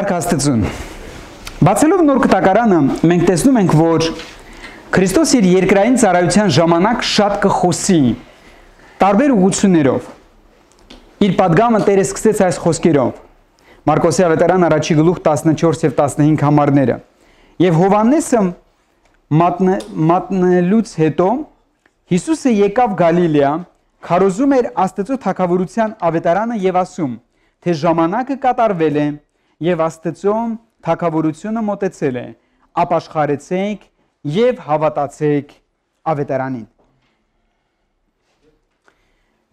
Փառք Աստծուն։ Բացելով նոր կտակարանը, մենք տեսնում ենք, որ Քրիստոս իր երկրային ծառայության ժամանակ շատ կխոսի տարբեր ուղություններով։ Իր падգամը Տերը սկսեց այս խոսքերով։ Մարկոսի ավետարան առաջի գլուխ 14 եւ 15 համարները։ Եվ Հովաննեսը մատնե, մատնելուց հետո Հիսուսը եկավ Գալիլեա, քարոզում էր Աստծո թակավորության ավետարանը եւ ասում, թե ժամանակը կատարվել է, եւ Աստծո թակավորությունը մտեցել է, ապաշխարեցեք եւ հավատացեք ավետարանին։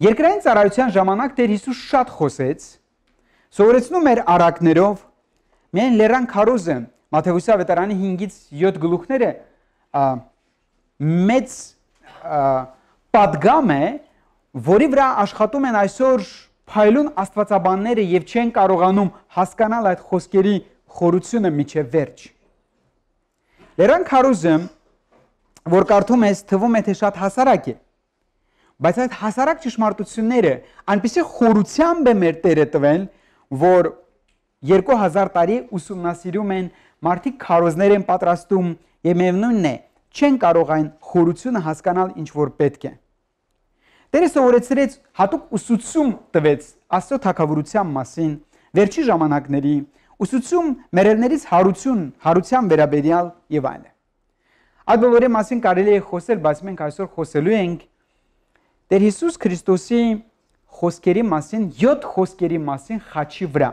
Երկրային ծառայության ժամանակ Տեր Հիսուս շատ խոսեց, սովորեցնում էր արակներով, միայն լերան քարոզը, Մատթեոսի ավետարանի 5-ից 7 գլուխները մեծ պատգամ է, որի վրա աշխատում են այսօր փայլուն աստվածաբանները եւ չեն կարողանում հասկանալ այդ խոսքերի խորությունը միջև վերջ։ Լերան Քարուզը, որ կարդում ես, թվում է թե շատ հասարակ է, բայց այդ հասարակ ճշմարտությունները այնպեսի խորությամբ է մեր Տերը տվել, որ 2000 տարի ուսումնասիրում են մարդիկ քարոզներ են պատրաստում եւ միևնույնն է չեն կարող այն խորությունը հասկանալ ինչ որ պետք է։ Տերը սովորեցրեց հատուկ ուսուցում տվեց Աստծո թակավորության մասին վերջի ժամանակների ուսուցում մերելներից հարություն, հարության վերաբերյալ եւ այլն։ Այդ բոլորի մասին կարելի է խոսել, բայց մենք այսօր խոսելու ենք Տեր Հիսուս Քրիստոսի խոսքերի մասին, 7 խոսքերի մասին խաչի վրա։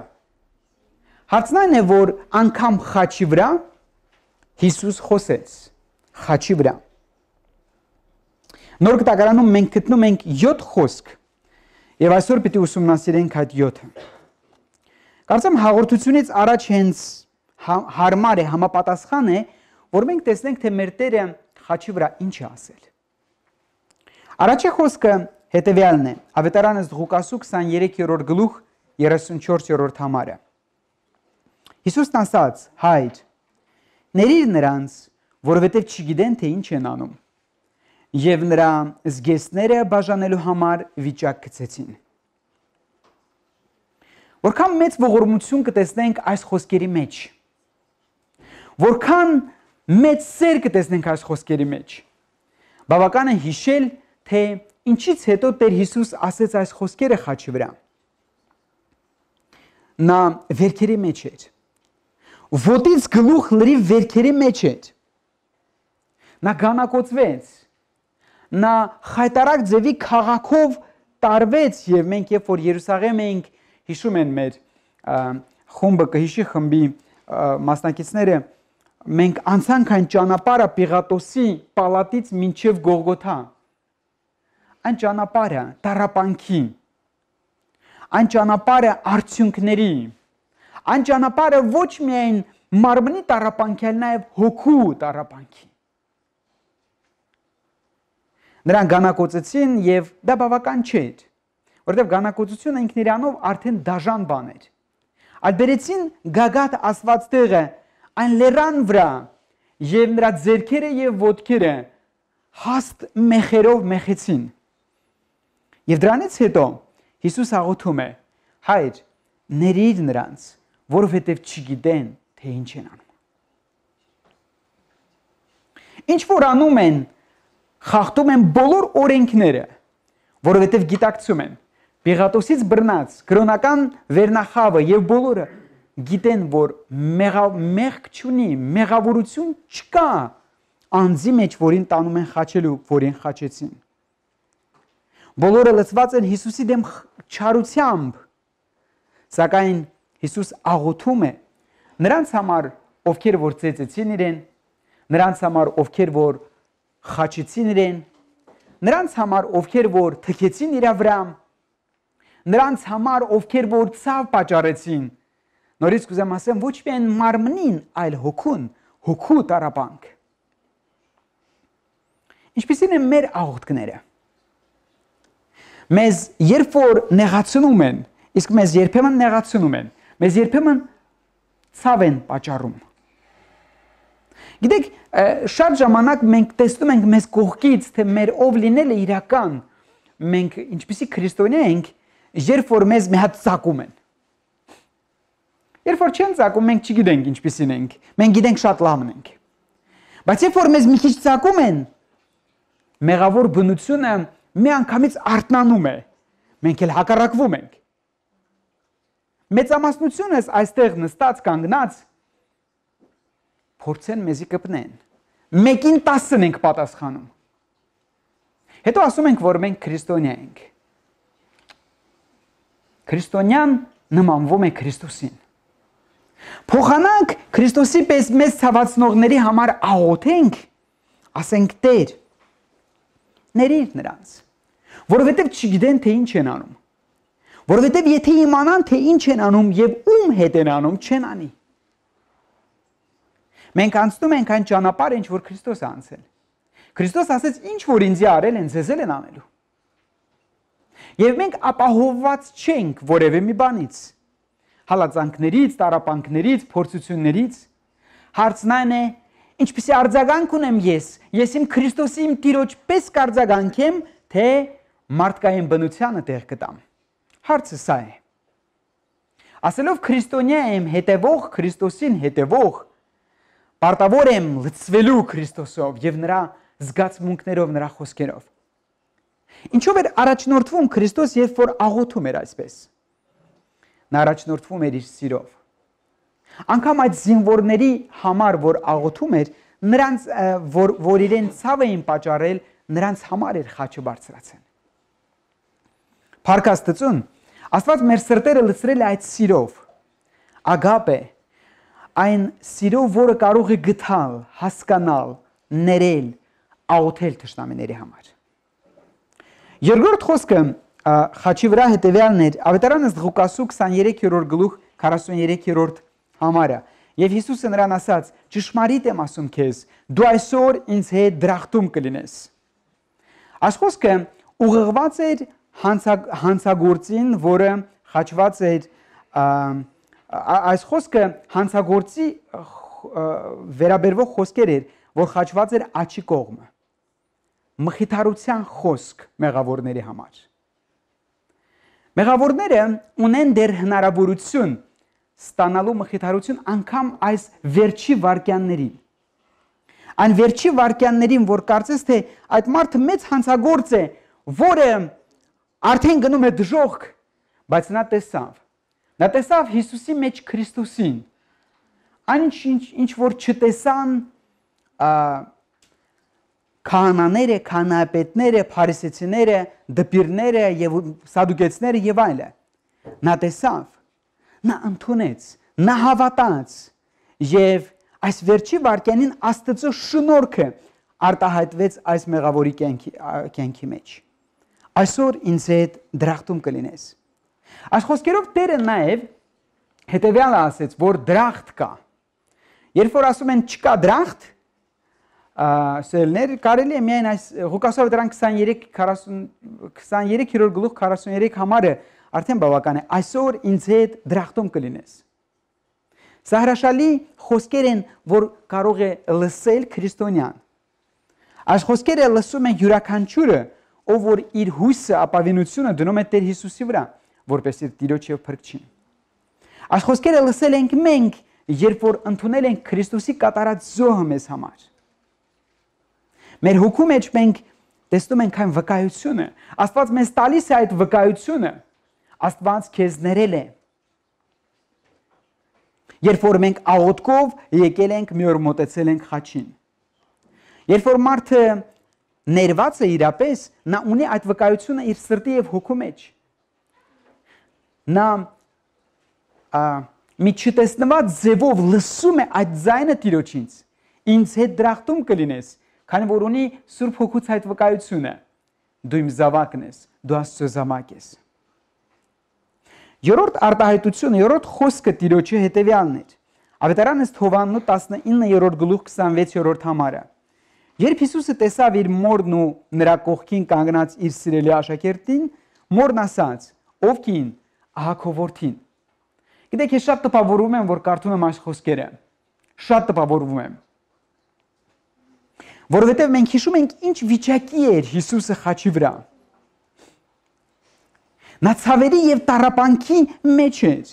Հարցն այն է, որ անգամ խաչի վրա Հիսուս խոսեց։ Խաչի վրա։ Նոր գտակարանում մենք գտնում ենք 7 խոսք։ Եվ այսօր պիտի ուսումնասիրենք այդ 7-ը։ Կարծեմ հաղորդությունից առաջ հենց հա-, հարմար է, համապատասխան է, որ մենք տեսնենք, թե մեր Տերը խաչի վրա ինչ է ասել։ Առաջի խոսքը հետևյալն է. Ավետարանս Ղուկասու 23-րդ գլուխ 34-րդ համարը։ Հիսուսն ասաց. «Հայր, ներիր նրանց, որովհետև չգիտեն թե ինչ են անում» եւ նրա զգեստները բաժանելու համար վիճակ գցեցին։ Որքան մեծ ողորմություն կտեսնենք այս խոսքերի մեջ։ Որքան մեծ սեր կտեսնենք այս խոսքերի մեջ։ Բավական է հիշել, թե ինչից հետո Տեր Հիսուս ասեց այս խոսքերը խաչի վրա։ Նա վերքերի մեջ էր։ Ոտից գլուխ լրի վերքերի մեջ էր։ Նա գանակոծվեց նա խայտարակ ձևի քաղաքով տարվեց եւ մենք երբ որ Երուսաղեմ էինք հիշում են մեր խումբը կհիշի խմբի մասնակիցները մենք անցանք այն ճանապարհը Պիղատոսի պալատից մինչև Գողգոթա այն ճանապարհը տարապանքի այն ճանապարհը արդյունքների այն ճանապարհը ոչ միայն մարմնի տարապանքի այլ նաև հոգու տարապանքի Նրան գանակոծեցին եւ դա բավական չէր, որովհետեւ գանակոծությունը ինքներանով արդեն դաժան բան էր։ Ալբերեցին գագաթ ասված տեղը այն լերան վրա եւ նրա зерքերը եւ ոտքերը հաստ մեխերով մեխեցին։ Եվ դրանից հետո Հիսուս աղոթում է. Հայր, ներիր նրանց, որովհետև չգիտեն, թե ինչ են անում։ Ինչ որ անում են, խախտում են բոլոր օրենքները, որովհետև գիտակցում են։ Պիղատոսից բռնած կրոնական վերնախավը եւ բոլորը գիտեն, որ մեղք չունի, մեղավորություն չկա անձի մեջ, որին տանում են խաչելու, որին խաչեցին։ Բոլորը լծված են Հիսուսի դեմ չարությամբ։ Սակայն Հիսուս աղոթում է նրանց համար, ովքեր որ ծեծեցին իրեն, նրանց համար, ովքեր որ խաչեցիներեն, նրանց համար, ովքեր որ թքեցին իրա վրա, նրանց համար, ովքեր որ ցավ պատճառեցին։ Նորից կուզեմ ասեմ, ոչ միայն մարմնին, այլ հոգուն, հոգու տարապանք։ Ինչպիսին են մեր աղոթքները։ Մեզ երբ որ նեղացնում են, իսկ մեզ երբեմն նեղացնում են, մեզ երբեմն ցավ են պատճառում Գիտեք, շատ ժամանակ մենք տեսնում ենք մեզ կողքից, թե մեր ով լինելը իրական մենք ինչպեսի քրիստոնյա ենք, երբ որ մեզ մի հատ ցակում են։ Երբ որ չեն ցակում, մենք չգիտենք ինչպեսին ենք։ Մենք գիտենք շատ լավն ենք։ Բայց երբ որ մեզ մի քիչ ցակում են, մեղավոր բնությունը մի անգամից արթնանում է։ Մենք էլ հակառակվում ենք։ Մեծամասնությունս այստեղ նստած կանգնած փորձեն մեզի կպնեն։ Մեկին 10-ն ենք պատասխանում։ Հետո ասում ենք, որ մենք քրիստոնյա ենք։ Քրիստոնյան նմանվում է Քրիստոսին։ Փոխանակ Քրիստոսի պես մեզ ցավացնողների համար աղոթենք, ասենք Տեր, ներիր նրանց, որովհետև չգիտեն թե ինչ են անում։ Որովհետև եթե իմանան թե ինչ են անում եւ ում հետ են անում, չեն անի։ Մենք անցնում ենք այն ճանապարհը, ինչ որ Քրիստոսը անցել։ Քրիստոս ասեց, ինչ որ ինձի արել են, ձեզ են անելու։ Եվ մենք ապահովված չենք որևէ մի բանից։ Հալածանքներից, տարապանքներից, փորձություններից։ Հարցն այն է, ինչպեսի արձագանք ունեմ ես։ Ես իմ Քրիստոսի իմ Տիրոջ պես կարձագանքեմ, թե մարդկային բնությանը տեղ կտամ։ Հարցը սա է։ Ասելով քրիստոնյա եմ հետևող, Քրիստոսին հետևող, հետևող Պարտավոր եմ լցվելու Քրիստոսով եւ նրա զգացմունքներով, նրա խոսքերով։ Ինչով էր առաջնորդվում Քրիստոս, երբ որ աղոթում էր այսպես։ Նա առաջնորդվում էր իր սիրով։ Անկամ այդ զինվորների համար, որ աղոթում էր, նրանց որ որ իրեն ցավ էին պատճառել, նրանց համար էր խաչը բարձրացել։ Փարքաստծուն Աստված մեր սրտերը լցրել է այդ սիրով։ Ագապե այն սիրո, որը կարող է գտալ, հասկանալ, ներել, աոթել ճշտամիների համար։ Երկրորդ խոսքը խաչի վրա հետևյալն էր ավետարանը Ղուկասու 23-րդ գլուխ 43-րդ համարը եւ Հիսուսը նրան ասաց ճշմարիտ եմ ասում քեզ դու այսօր ինձ հետ դրախտում կլինես այս խոսքը ուղղված էր հանցագործին որը խաչված էր և, այս խոսքը հանցագործի վերաբերվող խոսքեր էր, որ խաչված էր աչի կողմը։ Մխիթարության խոսք մեղավորների համար։ Մեղավորները ունեն դեր հնարավորություն ստանալու մխիթարություն անգամ այս վերջի վարքյաններին։ Այն վերջի վարքյաններին, որ կարծես թե այդ մարդը մեծ հանցագործ է, որը արդեն գնում է դժոխք, բայց նա տեսավ, Նա տեսավ Հիսուսի մեջ Քրիստոսին։ Այն ինչ ինչ որ չտեսան քանաները, քանապետները, փարիսեցիները, դպիրները եւ սադուկեցները եւ այլն։ Նա տեսավ, նա ընդունեց, նա հավատաց եւ այս վերջի վարքյանին Աստծո շնորհքը արտահայտվեց այս մեղավորի կյանքի, կյանքի մեջ։ Այսօր ինձ հետ դրախտում կլինես։ Այս խոսքերով Տերը նաև հետեւյալը ասեց, որ դրախտ կա։ Երբ որ ասում են չկա դրախտ, սերներ կարելի է միայն այս Ղուկասով դրան 23 40 23-րդ գլուխ 43 համարը արդեն բավական է։ Այսօր ինձ հետ դրախտում կլինես։ Սա հրաշալի խոսքեր են, որ կարող է լսել քրիստոնյան։ Այս խոսքերը լսում է յուրաքանչյուրը, ով որ իր հույսը, ապավինությունը դնում է Տեր Հիսուսի վրա որպեսզի Տիրոջ եւ Փրկչին։ Այս խոսքերը լսել ենք մենք, երբ որ ընդունել ենք Քրիստոսի կատարած զոհը մեզ համար։ Մեր հոգու մեջ մենք տեսնում ենք այն վկայությունը, Աստված մեզ տալիս է այդ վկայությունը։ Աստված քեզ ներել է։ Երբ որ մենք աղոթքով եկել ենք մի օր մտածել ենք խաչին։ Երբ որ մարդը ներված է իրապես, նա ունի այդ վկայությունը իր սրտի եւ հոգու մեջ նա մի չտեսնված ձևով լսում է այդ ձայնը Տիրոջից։ Ինձ հետ դրախտում կլինես, քանի որ ունի Սուրբ Հոգուց այդ վկայությունը։ Դու իմ զավակն ես, դու Աստծո զավակ ես։ Երորդ արտահայտությունը, երրորդ խոսքը Տիրոջի հետևյալն էր։ Ավետարան ըստ Հովաննու 19-րդ գլուխ 26-րդ համարը։ Երբ Հիսուսը տեսավ իր մորն ու նրա կողքին կանգնած իր սիրելի աշակերտին, մորն ասաց. «Ով կին, ահա քո որդին։ Գիտեք, ես շատ տպավորվում եմ, որ կարդում եմ այս խոսքերը։ Շատ տպավորվում եմ։ Որովհետև մենք հիշում ենք ինչ վիճակի էր Հիսուսը խաչի վրա։ Նա ցավերի եւ տարապանքի մեջ էր։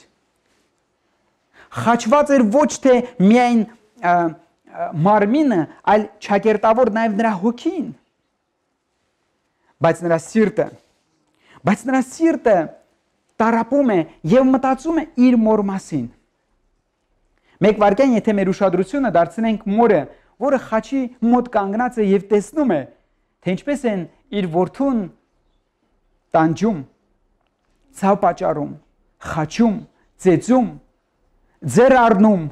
Խաչված էր ոչ թե միայն մարմինը, այլ ճակերտավոր նաեւ նրա հոգին։ Բայց նրա սիրտը, բայց նրա սիրտը տարապում է եւ մտածում է իր մոր մասին։ Մեկ վարքան, եթե մեր ուշադրությունը դարձնենք մորը, որը խաչի մոտ կանգնած է եւ տեսնում է, թե ինչպես են իր որդուն տանջում, ցավ պատճառում, խաչում, ծեծում, ձեր առնում,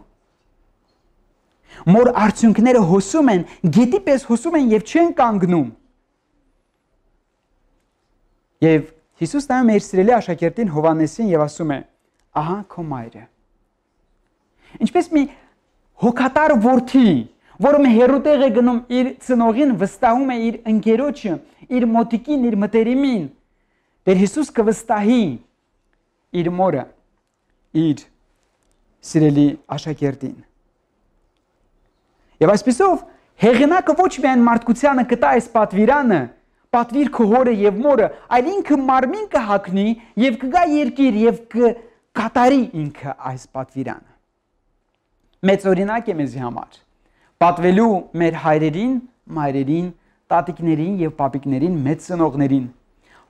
մոր արդյունքները հոսում են, գետի պես հոսում են եւ չեն կանգնում։ Եվ Հիսուս նայում է իր սիրելի աշակերտին Հովանեսին եւ ասում է. «Ահա քո մայրը»։ Ինչպես մի հոգատար որդի, որը հերոտեղ է գնում իր ծնողին, վստահում է իր ընկերոջը, իր մոտիկին, իր մտերիմին։ Տեր Հիսուս կվստահի իր մորը, իր սիրելի աշակերտին։ Եվ այսպիսով հեղինակը ոչ միայն մարդկությանը կտա այս պատվիրանը, պատվիր քո հորը եւ մորը, այլ ինքը մարմին կհակնի եւ կգա երկիր եւ կկատարի ինքը այս պատվիրանը։ Մեծ օրինակ է մեզի համար։ Պատվելու մեր հայրերին, մայրերին, տատիկներին եւ պապիկներին, մեծ ծնողներին։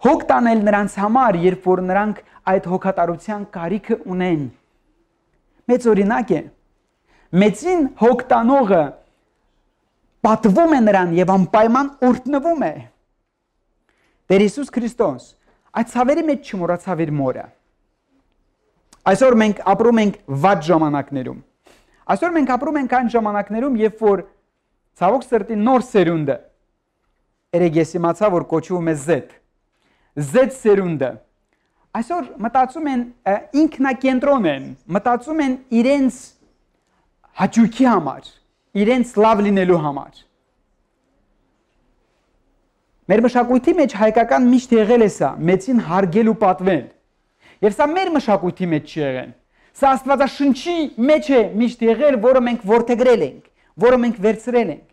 Հոգ տանել նրանց համար, երբ որ նրանք այդ հոգատարության կարիքը ունեն։ Մեծ օրինակ է։ Մեծին հոգ տանողը պատվում է նրան եւ անպայման օրտնվում է։ Տեր Հիսուս Քրիստոս այդ ցավերի մեջ չմոռացավ իր մորը։ Այսօր մենք ապրում ենք վատ ժամանակներում։ Այսօր մենք ապրում ենք այն ժամանակներում, երբ որ ցավոք սրտի նոր սերունդը երեք ես իմացա, որ կոչվում է Z։ Z սերունդը։ Այսօր մտածում են ինքնակենտրոն են, մտածում են իրենց հաճույքի համար, իրենց լավ լինելու համար։ Մեր մշակույթի մեջ հայկական միշտ եղել է սա, մեծին հարգել ու պատվել։ Եվ սա մեր մշակույթի մեջ չի եղել։ Սա Աստվածաշնչի մեջ է միշտ եղել, որը մենք ворթեգրել ենք, որը մենք վերցրել ենք։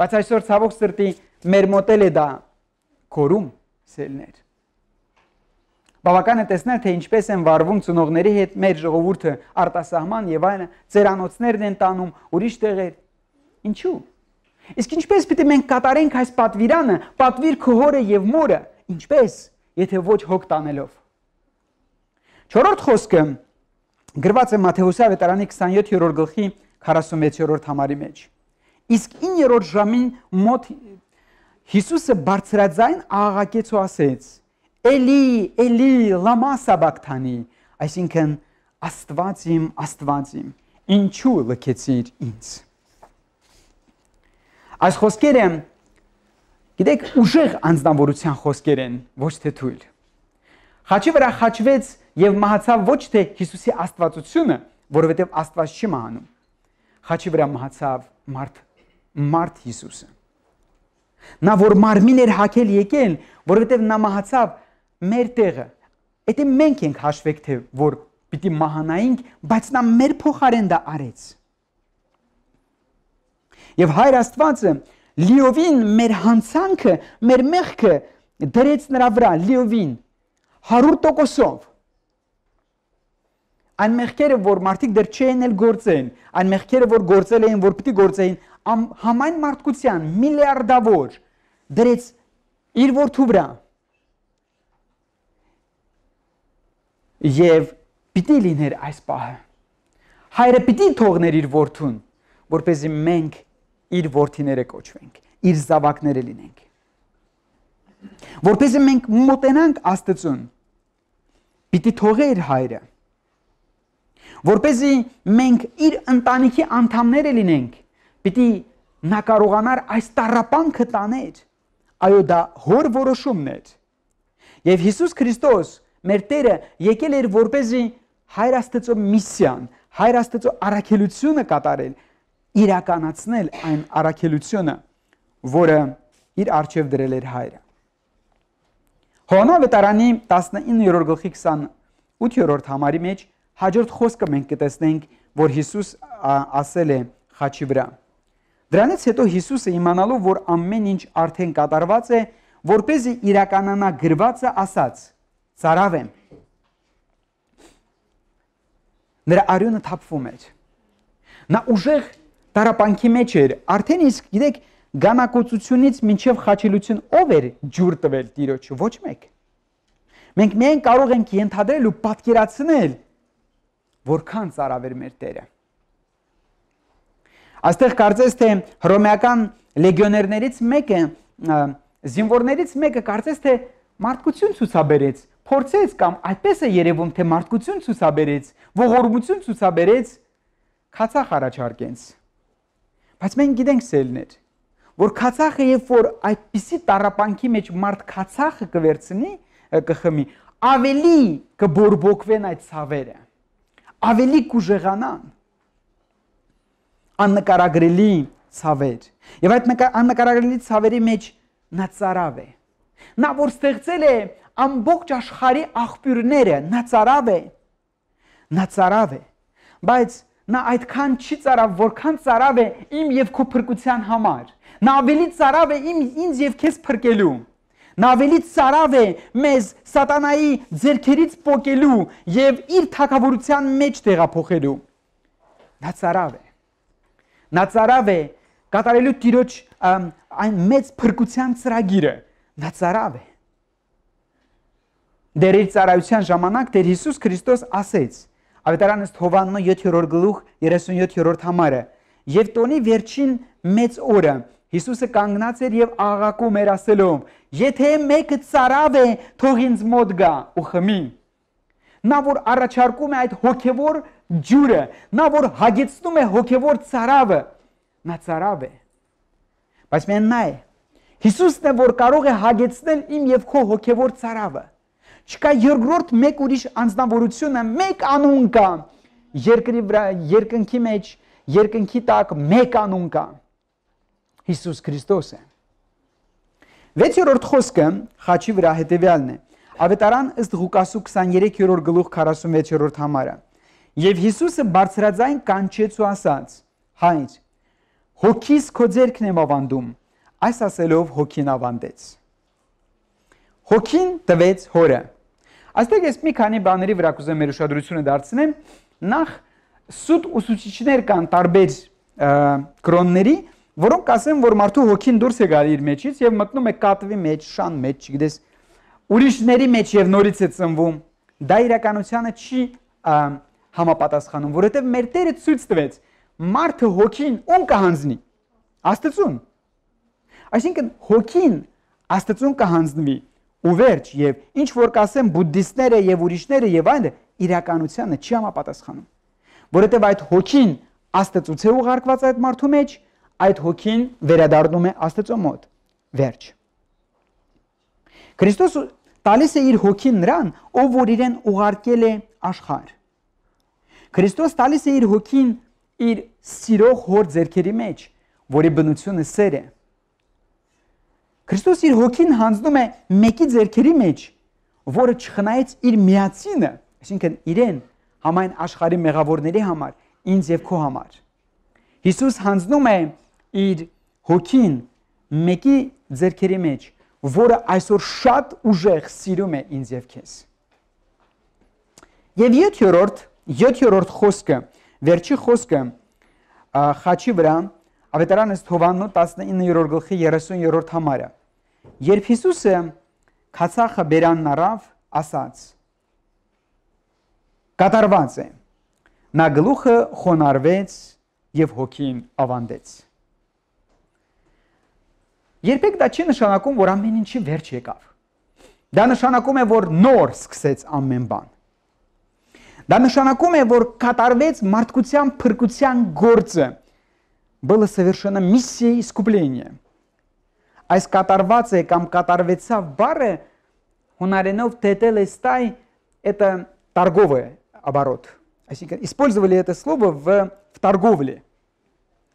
Բայց այսօր ցավոք սրտի մեր մոտել է դա կորում սելներ։ Բավական է տեսնել, թե ինչպես են վարվում ծնողների հետ մեր ժողովուրդը արտասահման եւ այն ծերանոցներն են տանում ուրիշ տեղեր։ Ինչու՞։ Իսկ ինչպես պիտի մենք կատարենք այս պատվիրանը, պատվիր քո հորը եւ մորը, ինչպես, եթե ոչ հոգ տանելով։ 4-րդ խոսքը գրված է Մատթեոսի ավետարանի 27-րդ գլխի 46-րդ համարի մեջ։ Իսկ 9-րդ ժամին մոտ Հիսուսը բարձրաձայն աղաղակեց ու ասեց. Էլի, էլի, լամա սաբակթանի, այսինքն Աստված իմ, Աստված իմ, ինչու լքեցիր ինձ։ Այս խոսքերը գիտեք ուժեղ անձնավորության խոսքեր են, ոչ թե թույլ։ Խաչի վրա խաչվեց եւ մահացավ ոչ թե Հիսուսի աստվածությունը, որովհետեւ Աստված չի մահանում։ Խաչի վրա մահացավ մարդ մարդ Հիսուսը։ Նա որ մարմին էր հակել եկել, որովհետև նա մահացավ մեր տեղը։ Եթե մենք ենք հաշվեք թե որ պիտի մահանայինք, բայց նա մեր փոխարեն դա արեց։ Եվ Հայր Աստվածը լիովին մեր հանցանքը, մեր մեղքը դրեց նրա վրա լիովին 100%-ով։ Այն մեղքերը, որ մարդիկ դեռ չէին էլ գործել, այն մեղքերը, որ գործել էին, որ պիտի գործեին, համայն մարդկության միլիարդավոր դրեց իր որդու վրա։ Եվ պիտի լիներ այս պահը։ Հայրը պիտի թողներ իր որդուն, որ เป զի մենք իր worth-իները կոչվենք, իր զավակները լինենք։ Որպեսզի մենք մոտենանք Աստծուն, պիտի թողեր հայրը։ Որպեսզի մենք իր ընտանիքի անդամները լինենք, պիտի նա կարողանար այս տարապանքը տանել։ Այո, դա հոր որոշումն էր։ Եվ Հիսուս Քրիստոս, մեր Տերը, եկել էր որպեսզի հայր Աստծո միսիան, հայր Աստծո առաքելությունը կատարել, իրականացնել այն առաքելությունը, որը իր արչև դրել էր հայրը։ Հոնավե տարանի 19-րդ գլխի 28-րդ համարի մեջ հաջորդ խոսքը մենք կտեսնենք, որ Հիսուս ասել է խաչի վրա։ Դրանից հետո Հիսուսը իմանալով, որ ամեն ինչ արդեն կատարված է, որ เป զի իրականանա գրվածը ասաց. «Ծարավ եմ»։ Նրա արյունը թափվում էր։ Նա ուժեղ տարապանքի մեջ էր, արդեն իսկ գիտեք գանակոծությունից մինչև խաչելություն ով էր ջուր տվել Տիրոջ, ոչ մեկ։ Մենք միայն կարող ենք ենթադրել ու պատկերացնել, որքան ծարավեր մեր Տերը։ Աստեղ կարծես թե հռոմեական լեգիոներներից մեկը զինվորներից մեկը կարծես թե մարդկություն ցուցաբերեց, փորձեց կամ այդպես է երևում թե մարդկություն ցուցաբերեց, ողորմություն ցուցաբերեց, քացախ առաջարկեց Բայց մենք գիտենք սելներ, որ քացախը երբ որ այդպիսի տարապանքի մեջ մարդ քացախը կվերցնի, կխմի, ավելի կբորբոքվեն այդ ցավերը։ Ավելի կուժեղանան աննկարագրելի ցավեր։ Եվ այդ աննկարագրելի ցավերի մեջ նա ծարավ է։ Նա որ ստեղծել է ամբողջ աշխարհի աղբյուրները, նա ծարավ է։ Նա ծարավ է։ Բայց նա այդքան չի ծարավ, որքան ծարավ է իմ եւ քո փրկության համար։ Նա ավելի ծարավ է իմ ինձ եւ քեզ փրկելու։ Նա ավելի ծարավ է մեզ սատանայի ձերքերից փոկելու եւ իր թակավորության մեջ տեղափոխելու։ Նա ծարավ է։ Նա ծարավ է կատարելու Տիրոջ այն մեծ փրկության ծրագիրը։ Նա ծարավ է։ Դեր իր ծառայության ժամանակ Տեր Հիսուս Քրիստոս ասեց. Ավետարան ըստ Հովաննո 7-րդ գլուխ 37-րդ համարը։ Եվ տոնի վերջին մեծ օրը Հիսուսը կանգնած էր եւ աղակում էր ասելով. Եթե մեկը цаրավ է, թող ինձ մոտ գա ու խմի։ Նա որ առաջարկում է այդ հոգևոր ջուրը, նա որ հագեցնում է հոգևոր цаրավը, նա цаրավ է։ Բայց մենք նայ Հիսուսն է որ կարող է հագեցնել իմ եւ քո հոգևոր цаրավը չկա երկրորդ մեկ ուրիշ անձնավորությունը, մեկ անուն կա։ Երկրի վրա, երկնքի մեջ, երկնքի տակ մեկ անուն կա։ Հիսուս Քրիստոս է։ Վեցերորդ խոսքը խաչի վրա հետևյալն է։ Ավետարան ըստ Ղուկասու 23-րդ գլուխ 46-րդ համարը։ Եվ Հիսուսը բարձրաձայն կանչեց ու ասաց. Հայր, հոգիս քո ձերքն եմ ավանդում։ Այս ասելով հոգին ավանդեց։ Հոգին տվեց հորը։ Այստեղ ես մի քանի բաների վրա կուզեմ մեր ուշադրությունը դարձնեմ։ Նախ սուտ ուսուցիչներ կան տարբեր կրոնների, որոնք ասեն, որ մարդու հոգին դուրս է գալի իր մեջից եւ մտնում է կատվի մեջ, շան մեջ, չգիտես, ուրիշների մեջ եւ նորից է ծնվում։ Դա իրականությանը չի համապատասխանում, որովհետեւ մեր Տերը ցույց տվեց, մարդը հոգին ում կհանձնի։ Աստծուն։ Այսինքն հոգին Աստծուն կհանձնվի ու վերջ եւ ինչ որ կասեմ բուդդիստները եւ ուրիշները եւ այլն իրականությանը չի համապատասխանում որովհետեւ այդ հոգին աստծուց է ուղարկված այդ մարդու մեջ այդ հոգին վերադառնում է աստծո մոտ վերջ Քրիստոս տալիս է իր հոգին նրան ով որ իրեն ուղարկել է աշխարհ Քրիստոս տալիս է իր հոգին իր սիրող հոր ձերքերի մեջ որի բնությունը սեր է Քրիստոս իր հոգին հանձնում է մեկի ձերքերի մեջ, որը չխնայեց իր միածինը, այսինքն իրեն համայն աշխարհի մեղավորների համար, ինձ եւ քո համար։ Հիսուս հանձնում է իր հոգին մեկի ձերքերի մեջ, որը այսօր շատ ուժեղ սիրում է ինձ եւ քեզ։ Եվ 7-րդ, 7-րդ խոսքը, վերջի խոսքը խաչի վրա, ավետարանից Հովաննու 19-րդ գլխի 30-րդ համարը Երբ Հիսուսը քացախը բերանն առավ, ասաց. Կատարված է։ Նա գլուխը խոնարվեց եւ հոգին ավանդեց։ Երբեք դա չի նշանակում, որ ամեն ինչի վերջ եկավ։ Դա նշանակում է, որ նոր սկսեց ամեն բան։ Դա նշանակում է, որ կատարվեց մարդկության փրկության գործը։ Было совершено миссия искупления Այս կատարված է կամ կատարվեցավ բառը հունարենով «тетелестай» это торговый оборот։ Այսինքն использовали это слово в в торговле։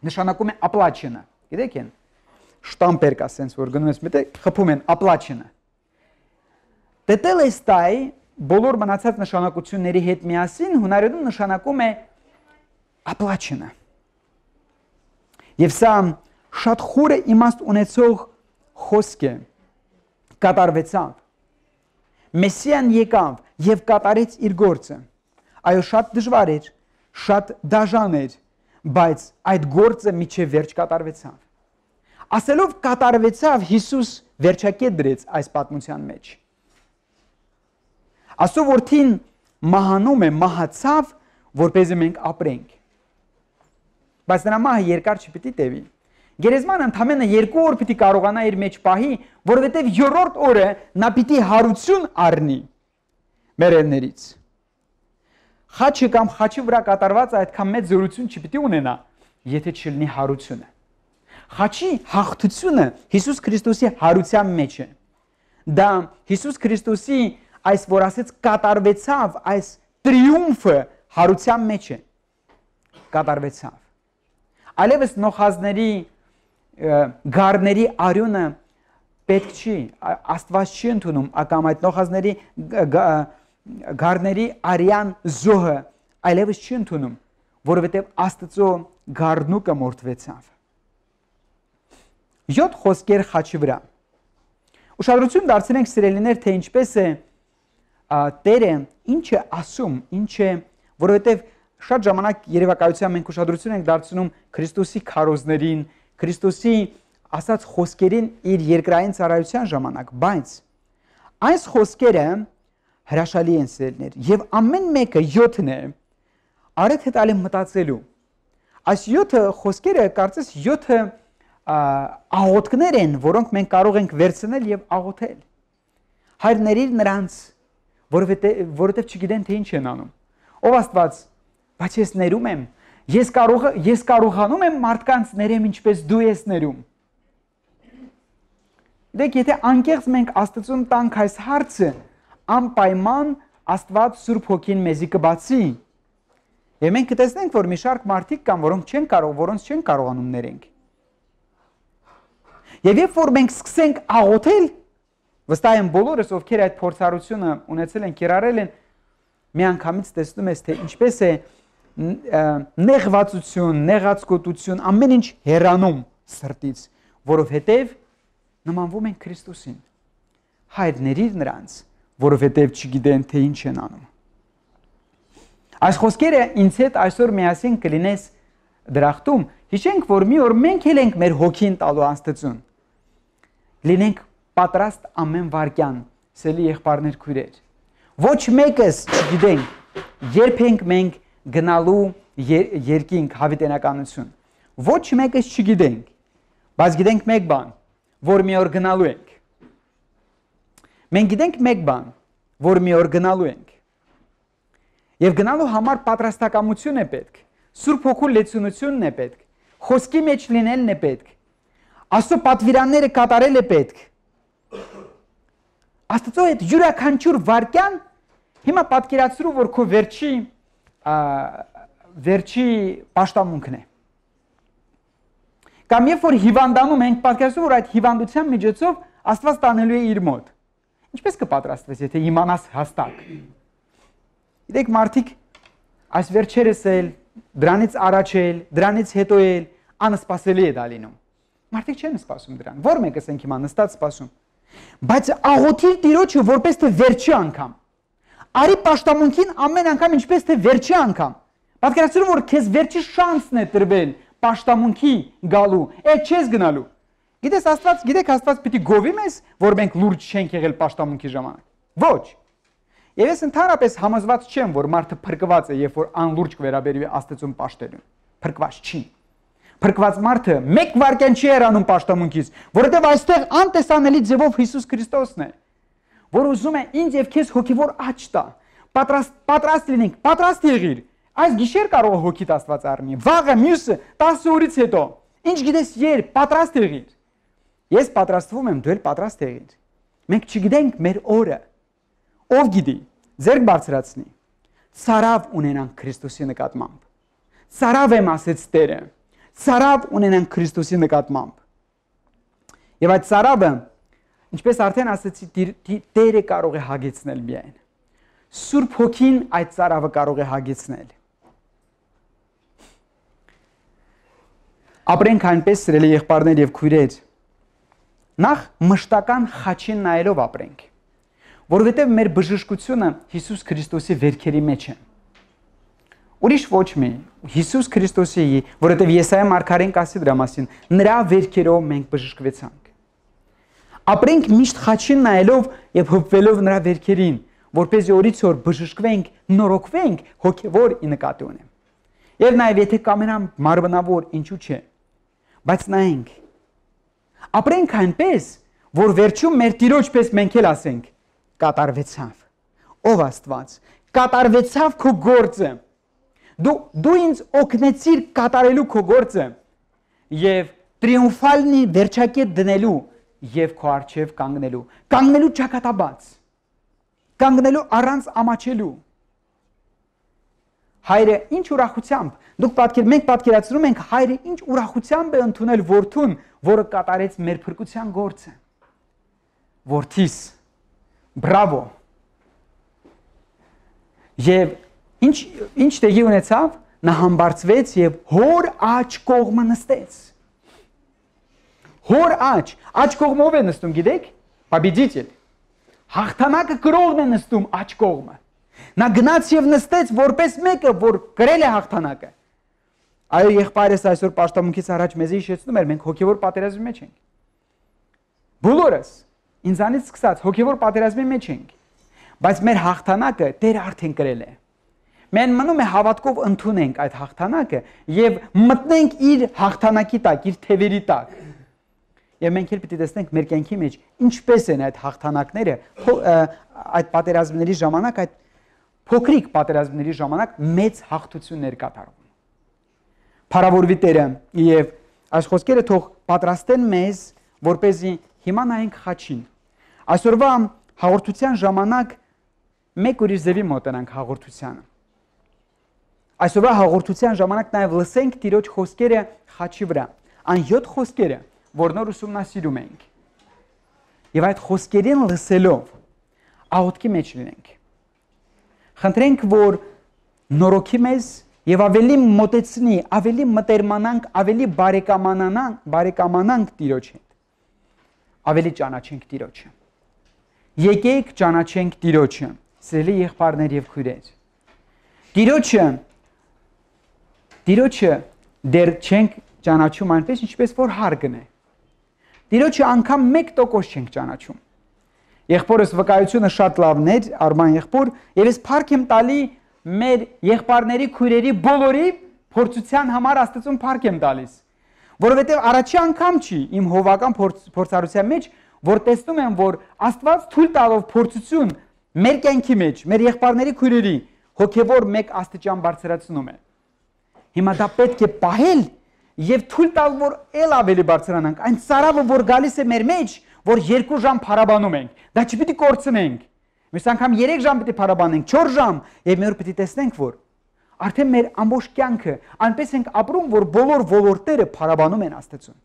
Նշանակում է оплачено։ Գիտեք են շտամպեր կա sense որ գնում ես մտե խփում են оплачено։ «Тетелестай» բոլոր մնացած նշանակությունների հետ միասին հունարենում նշանակում է оплачено։ Եվ սա շատ խորը իմաստ ունեցող խոսքը կատարվեցավ։ Մեսիան եկավ եւ կատարեց իր գործը։ Այո, շատ դժվար էր, շատ դաժան էր, բայց այդ գործը միջև վերջ կատարվեցավ։ Ասելով կատարվեցավ Հիսուս վերջակետ դրեց այս պատմության մեջ։ Ասո որդին մահանում է, մահացավ, որ เป զի մենք ապրենք։ Բայց նրա մահը երկար չպիտի տևի։ Գերեզմանը ընդամենը 2 օր պիտի կարողանա իր մեջ պահի, որովհետև 7-րդ օրը նա պիտի հարություն առնի մերելներից։ Խաչը կամ խաչի վրա կատարված այդքան մեծ զորություն չպիտի ունենա, եթե չլինի հարությունը։ Խաչի հաղթությունը Հիսուս Քրիստոսի հարության մեջ է։ Դա Հիսուս Քրիստոսի այս որ ասեց կատարվեցավ այս տրիումֆը հարության մեջ է կատարվեցավ։ Այլևս նոխազների գարների արյունը պետք չի, Աստված չի ընդունում, ակամ այդ նոխազների գարների արյան զոհը այլևս չի ընդունում, որովհետև Աստծո գարնուկը մորթվեցավ։ 7 խոսքեր խաչի վրա։ Ուշադրություն դարձրենք սիրելիներ, թե ինչպես է Տերը ինչ է ասում, ինչ է, որովհետև շատ ժամանակ երևակայության մենք ուշադրություն ենք դարձնում Քրիստոսի քարոզներին, Քրիստոսի ասած խոսքերին իր երկրային ծառայության ժամանակ, բայց այս խոսքերը հրաշալի են սերներ եւ ամեն մեկը 7-ն է արդ հետ ալեմ մտածելու այս 7 խոսքերը կարծես 7 աղոթքներ են որոնք մենք կարող ենք վերցնել եւ աղոթել հայրների նրանց որովհետեւ որովհետեւ չգիտեն թե ինչ են անում ով աստված բայց ես ներում եմ Ես կարող ես կարողանում եմ մարդկանց ներեմ ինչպես դու ես ներում։ Դեք եթե անկեղծ մենք Աստծուն տանք այս հարցը, անպայման Աստված Սուրբ Հոգին մեզի կբացի։ Եվ մենք կտեսնենք, որ մի շարք մարդիկ կան, որոնք չեն կարող, որոնց չեն կարողանում ներենք։ Եվ երբ որ մենք սկսենք աղոթել, վստահ եմ բոլորս, ովքեր այդ փորձառությունը ունեցել են, կիրառել են, միանգամից տեսնում ես, թե ինչպես է, է նեղվածություն, նեղացկոտություն, ամեն ինչ հեռանում սրտից, որովհետև նմանվում են Քրիստոսին։ Հայրներիր նրանց, որովհետև չգիտեն թե ինչ են անում։ Այս խոսքերը ինձ հետ այսօր միասին կլինես դրախտում, հիշենք, որ մի օր մենք էլ ենք մեր հոգին տալու Աստծուն։ Լինենք պատրաստ ամեն վարքյան, սելի եղբայրներ քույրեր։ Ոչ մեկս չգիտենք, երբ ենք մենք գնալու եր, երկինք հավիտենականություն։ Ոչ մեկս չգիտենք, բայց գիտենք մեկ բան, որ մի օր գնալու ենք։ Մենք գիտենք մեկ բան, որ մի օր գնալու ենք։ Եվ գնալու համար պատրաստակամություն է պետք, Սուրբ Հոգու լեցունությունն է պետք, խոսքի մեջ լինելն է պետք, Աստծո պատվիրանները կատարել է պետք։ Աստծո այդ յուրաքանչյուր վարքյան հիմա պատկերացրու, որ քո վերջի վերջի աշտամունքն է։ Կամ երբ որ հիվանդանում ենք, պատկերացնում որ այդ հիվանդության միջոցով Աստված տանելու է իր մոտ։ Ինչպես կպատրաստվես, եթե իմանաս հաստակ։ Գիտեք, մարդիկ այս վերջերս էլ, դրանից առաջ էլ, դրանից հետո էլ անսպասելի է դա լինում։ Մարդիկ չեն սպասում դրան։ Որ մեկս ենք հիմա նստած սպասում։ Բայց աղոթիր Տիրոջը որպես թե վերջի անգամ արի աշտամունքին ամեն անգամ ինչպես թե վերջի անգամ։ Պատկերացրու որ քեզ վերջի շանսն է տրվել աշտամունքի գալու, է չես գնալու։ Գիտես Աստված, գիտեք Աստված պիտի գովի մեզ, որ մենք լուրջ չենք եղել աշտամունքի ժամանակ։ Ոչ։ Եվ ես ընդհանրապես համոզված չեմ, որ մարդը փրկված է, երբ որ անլուրջ կվերաբերվի Աստծուն աշտելուն։ Փրկված չի։ Փրկված մարդը մեկ վարքան չի երանում աշտամունքից, որովհետև այստեղ անտեսանելի ձևով Հիսուս Քրիստոսն է որ ուզում է ինձ եւ քեզ հոգևոր աճ տա։ Պատրաստ պատրաստ լինենք, պատրաստ եղիր։ Այս գիշեր կարող է հոգիտ Աստված առնի։ Վաղը մյուսը 10 օրից հետո։ Ինչ գիտես երբ պատրաստ եղիր։ Ես պատրաստվում եմ, դու էլ պատրաստ եղիր։ Մենք չգիտենք մեր օրը։ Ով գիտի։ Ձերք բարձրացնի։ Ցարավ ունենան Քրիստոսի նկատմամբ։ Ցարավ եմ ասեց Տերը։ Ցարավ ունենան Քրիստոսի նկատմամբ։ Եվ այդ ցարավը Ինչպես արդեն ասացի, Տերը կարող է հագեցնել միայն։ Սուրբ Հոգին այդ ծարավը կարող է հագեցնել։ Ապրենք այնպես սիրելի եղբայրներ եւ քույրեր։ Նախ մշտական խաչին նայելով ապրենք, որովհետեւ մեր բժշկությունը Հիսուս Քրիստոսի վերքերի մեջ է։ Ուրիշ ոչ մի Հիսուս Քրիստոսի, որովհետև Եսայա մարգարեն կասի դրա մասին, նրա վերքերով մենք բժշկվեցանք ապրենք միշտ խաչին նայելով եւ հպվելով նրա վերքերին, որ เป զի օրից օր բժշկվենք, նորոգվենք հոգեվոր ի նկատի ունեմ։ Եվ նայev եթե կամենամ մարմնավոր, ինչու՞ չէ։ Բայց նայենք։ Ապրենք այնպես, որ վերջում մեր Տիրոջպես մենք էլ ասենք. կատարվեցավ։ Ով Աստված, կատարվեցավ քո գործը։ Դու դու ինձ օգնեցիր կատարելու քո գործը եւ տրիումֆալնի վերջակետ դնելու եւ քո արչեւ կանգնելու կանգնելու ճակատաբաց կանգնելու առանց ամաչելու հայրը ինչ ուրախությամբ դուք պատկեր մենք պատկերացնում ենք հայրը ինչ ուրախությամբ է ընդունել որդուն որը կատարեց մեր փրկության գործը որդիս բրավո եւ ինչ ինչ տեղի ունեցավ նա համբարձվեց եւ հոր աչ կողմը նստեց Հոր աչ, աչ կողմով է նստում, գիտեք, победитель։ Հաղթանակը կրողն է նստում աչ կողմը։ Նա գնաց եւ նստեց որպես մեկը, որ գրել է հաղթանակը։ Այո, եղբայրս այսօր աշտամունքից առաջ մեզ հիշեցնում էր, մենք հոգեոր պատերազմի մեջ ենք։ Բոլորս ինձանից սկսած հոգեոր պատերազմի մեջ ենք։ Բայց մեր հաղթանակը Տեր արդեն գրել է։ Մենք մնում է հավատքով ընդունենք այդ հաղթանակը եւ մտնենք իր հաղթանակի տակ, իր թևերի տակ Եվ մենք էլ պիտի տեսնենք մեր կյանքի մեջ ինչպես են այդ հաղթանակները այդ պատերազմների ժամանակ այդ փոքրիկ պատերազմների ժամանակ մեծ հաղթություններ կատարում։ Փարավորվի Տերը եւ այս խոսքերը թող պատրաստեն մեզ, որ เป զի հիմա նայենք խաչին։ Այսօրվա հաղորդության ժամանակ մեկ ուրիշ ձևի մոտենանք հաղորդությանը։ Այսօրվա հաղորդության ժամանակ նաև լսենք Տիրոջ խոսքերը խաչի վրա։ Այն 7 խոսքերը, որ նոր ուսումնասիրում ենք։ Եվ այդ խոսքերին լսելով աղոթքի մեջ լինենք։ Խնդրենք, որ նորոգի մեզ եւ ավելի մտեցնի, ավելի մտերմանանք, ավելի բարեկամանանանք, բարեկամանանք Տիրոջ հետ։ Ավելի ճանաչենք Տիրոջը։ Եկեք ճանաչենք Տիրոջը, սիրելի եղբայրներ եւ քույրեր։ Տիրոջը Տիրոջը դեռ չենք ճանաչում այնպես, ինչպես որ հարգն է։ Տիրոջը անգամ 1% չենք ճանաչում։ Եղբորս վկայությունը շատ լավն էր, Արման եղբոր, եւ ես փառք եմ տալի մեր եղբարների քույրերի բոլորի փորձության համար Աստծուն փառք եմ տալիս։ Որովհետեւ առաջի անգամ չի իմ հովական փորձարության մեջ, որ տեսնում եմ, որ Աստված թույլ տալով փորձություն մեր կյանքի մեջ, մեր եղբարների քույրերի հոգևոր մեկ աստիճան բարձրացնում է։ Հիմա դա պետք է պահել եւ թույլ տալ, որ ել ավելի բարձրանանք, այն ծարավը, որ գալիս է մեր մեջ, որ երկու ժամ փարաբանում ենք, դա չպիտի կորցնենք։ Մյուս անգամ 3 ժամ պիտի փարաբանենք, 4 ժամ եւ մի օր պիտի տեսնենք, որ արդեն մեր ամբողջ կյանքը այնպես ենք ապրում, որ բոլոր ոլորտները փարաբանում են Աստծուն։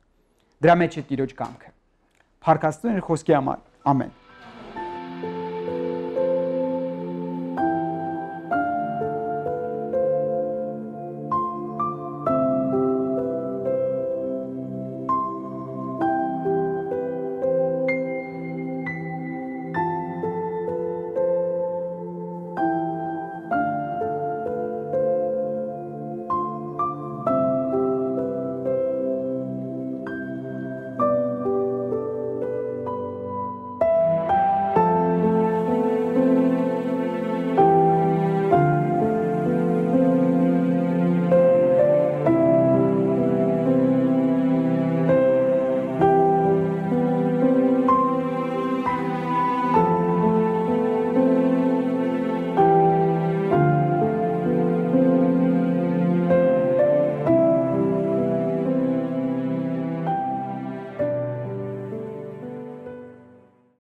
Դրա մեջ է Տիրոջ կամքը։ Փառք Աստծուն իր խոսքի համար։ Ամեն։